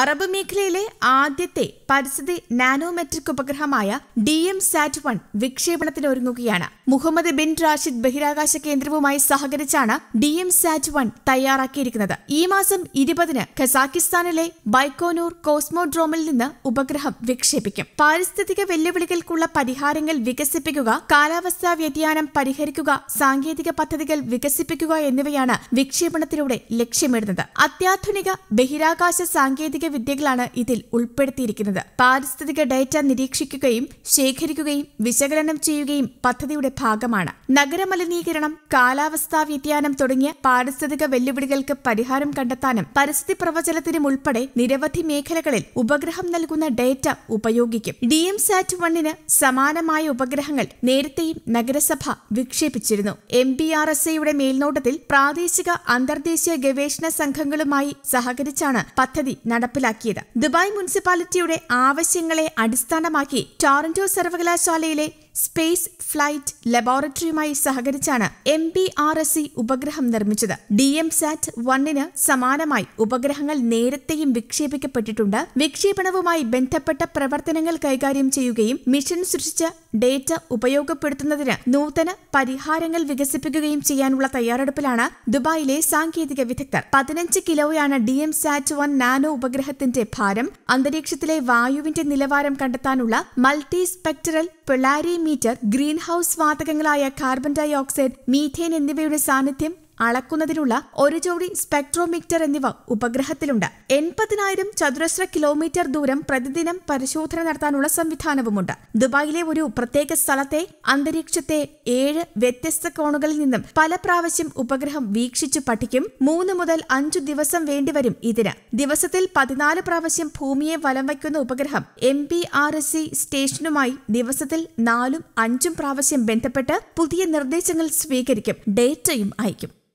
Arab മേഖലയിലെ ആദ്യത്തെ പരിസ്ഥിതി നാനോമെട്രിക് ഉപഗ്രഹമായ ഡി എം സാറ്റ് വൺ വിക്ഷേപണത്തിന് ഒരുങ്ങുകയാണ് മുഹമ്മദ് ബിൻ റാഷിദ് ബഹിരാകാശ കേന്ദ്രവുമായി സഹകരിച്ചാണ് ഡി എം സാറ്റ് വൺ തയ്യാറാക്കിയിരിക്കുന്നത് ഈ മാസം ഇരുപതിന് ഖസാക്കിസ്ഥാനിലെ ബൈക്കോനൂർ കോസ്മോഡ്രോമിൽ നിന്ന് ഉപഗ്രഹം വിക്ഷേപിക്കും പാരിസ്ഥിതിക വെല്ലുവിളികൾക്കുള്ള പരിഹാരങ്ങൾ വികസിപ്പിക്കുക കാലാവസ്ഥാ വ്യതിയാനം പരിഹരിക്കുക സാങ്കേതിക പദ്ധതികൾ വികസിപ്പിക്കുക എന്നിവയാണ് വിക്ഷേപണത്തിലൂടെ ലക്ഷ്യമിടുന്നത് അത്യാധുനിക ബഹിരാകാശ സാങ്കേതിക സാങ്കേതിക വിദ്യകളാണ് ഇതിൽ ഉൾപ്പെടുത്തിയിരിക്കുന്നത് പാരിസ്ഥിതിക ഡേറ്റ നിരീക്ഷിക്കുകയും ശേഖരിക്കുകയും വിശകലനം ചെയ്യുകയും പദ്ധതിയുടെ ഭാഗമാണ് നഗരമലിനീകരണം കാലാവസ്ഥാ വ്യതിയാനം തുടങ്ങിയ പാരിസ്ഥിതിക വെല്ലുവിളികൾക്ക് പരിഹാരം കണ്ടെത്താനും പരിസ്ഥിതി പ്രവചനത്തിനും ഉൾപ്പെടെ നിരവധി മേഖലകളിൽ ഉപഗ്രഹം നൽകുന്ന ഡേറ്റ ഉപയോഗിക്കും ഡി എം സാറ്റ് വണ്ണിന് സമാനമായ ഉപഗ്രഹങ്ങൾ നേരത്തെയും നഗരസഭ വിക്ഷേപിച്ചിരുന്നു എം ബി ആർ എസ് ഐയുടെ മേൽനോട്ടത്തിൽ പ്രാദേശിക അന്തർദേശീയ ഗവേഷണ സംഘങ്ങളുമായി സഹകരിച്ചാണ് പദ്ധതി നടപ്പാക്കുന്നത് നടപ്പിലാക്കിയത് ദുബായ് മുനിസിപ്പാലിറ്റിയുടെ ആവശ്യങ്ങളെ അടിസ്ഥാനമാക്കി ടോറന്റോ സർവകലാശാലയിലെ സ്പേസ് ഫ്ലൈറ്റ് ലബോറട്ടറിയുമായി സഹകരിച്ചാണ് M B R S C ഉപഗ്രഹം നിർമ്മിച്ചത് ഡി എം സാറ്റ് വണ്ണിന് സമാനമായി ഉപഗ്രഹങ്ങൾ നേരത്തെയും വിക്ഷേപിക്കപ്പെട്ടിട്ടുണ്ട് വിക്ഷേപണവുമായി ബന്ധപ്പെട്ട പ്രവർത്തനങ്ങൾ കൈകാര്യം ചെയ്യുകയും മിഷൻ സൃഷ്ടിച്ച ഡേറ്റ ഉപയോഗപ്പെടുത്തുന്നതിന് നൂതന പരിഹാരങ്ങൾ വികസിപ്പിക്കുകയും ചെയ്യാനുള്ള തയ്യാറെടുപ്പിലാണ് ദുബായിലെ സാങ്കേതിക വിദഗ്ധർ പതിനഞ്ച് കിലോയാണ് D M sat one nano ഉപഗ്രഹത്തിന്റെ ഭാരം അന്തരീക്ഷത്തിലെ വായുവിന്റെ നിലവാരം കണ്ടെത്താനുള്ള മൾട്ടി സ്പെക്ടറൽ ഗ്രീൻ ഹൌസ് വാതകങ്ങളായ കാർബൺ ഡൈ ഓക്സൈഡ് മീഥേൻ എന്നിവയുടെ സാന്നിധ്യം അളക്കുന്നതിനുള്ള ഒരു ജോഡി സ്പെക്ട്രോമീറ്റർ എന്നിവ ഉപഗ്രഹത്തിലുണ്ട് എൺപതിനായിരം ചതുരശ്ര കിലോമീറ്റർ ദൂരം പ്രതിദിനം പരിശോധന നടത്താനുള്ള സംവിധാനവുമുണ്ട് ദുബായിലെ ഒരു പ്രത്യേക സ്ഥലത്തെ അന്തരീക്ഷത്തെ ഏഴ് വ്യത്യസ്ത കോണുകളിൽ നിന്നും പല പ്രാവശ്യം ഉപഗ്രഹം വീക്ഷിച്ചു പഠിക്കും മൂന്ന് മുതൽ അഞ്ചു ദിവസം വേണ്ടിവരും ഇതിന് ദിവസത്തിൽ പതിനാല് പ്രാവശ്യം ഭൂമിയെ വലം വയ്ക്കുന്ന ഉപഗ്രഹം M P R S C സ്റ്റേഷനുമായി ദിവസത്തിൽ നാലും അഞ്ചും പ്രാവശ്യം ബന്ധപ്പെട്ട് പുതിയ നിർദ്ദേശങ്ങൾ സ്വീകരിക്കും ഡേറ്റയും അയക്കും